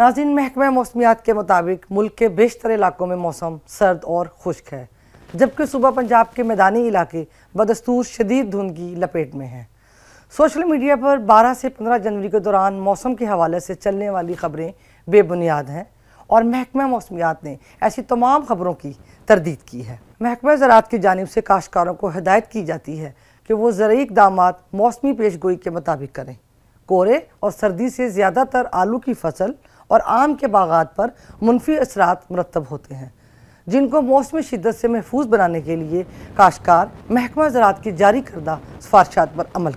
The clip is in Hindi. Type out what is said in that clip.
नाजिन महकमे मौसमियात के मुताबिक मुल्क के बेशतर इलाकों में मौसम सर्द और खुश्क है जबकि सुबह पंजाब के मैदानी इलाके बदस्तूर शदीद धुंध की लपेट में हैं सोशल मीडिया पर 12 से 15 जनवरी के दौरान मौसम के हवाले से चलने वाली खबरें बेबुनियाद हैं और महकमा मौसमियात ने ऐसी तमाम खबरों की तरदीद की है महकमा ज़रात की जानब से काश्तकारों को हदायत की जाती है कि वो ज़रूरी इकदाम मौसमी पेश गोई के मुताबिक करें कोरे और सर्दी से ज़्यादातर आलू की फसल और आम के बागात पर मनफी असरात मरतब होते हैं जिनको मौसम शिदत से महफूज बनाने के लिए काशकार महकमा ज़रात की जारी करदा सिफारशात पर अमल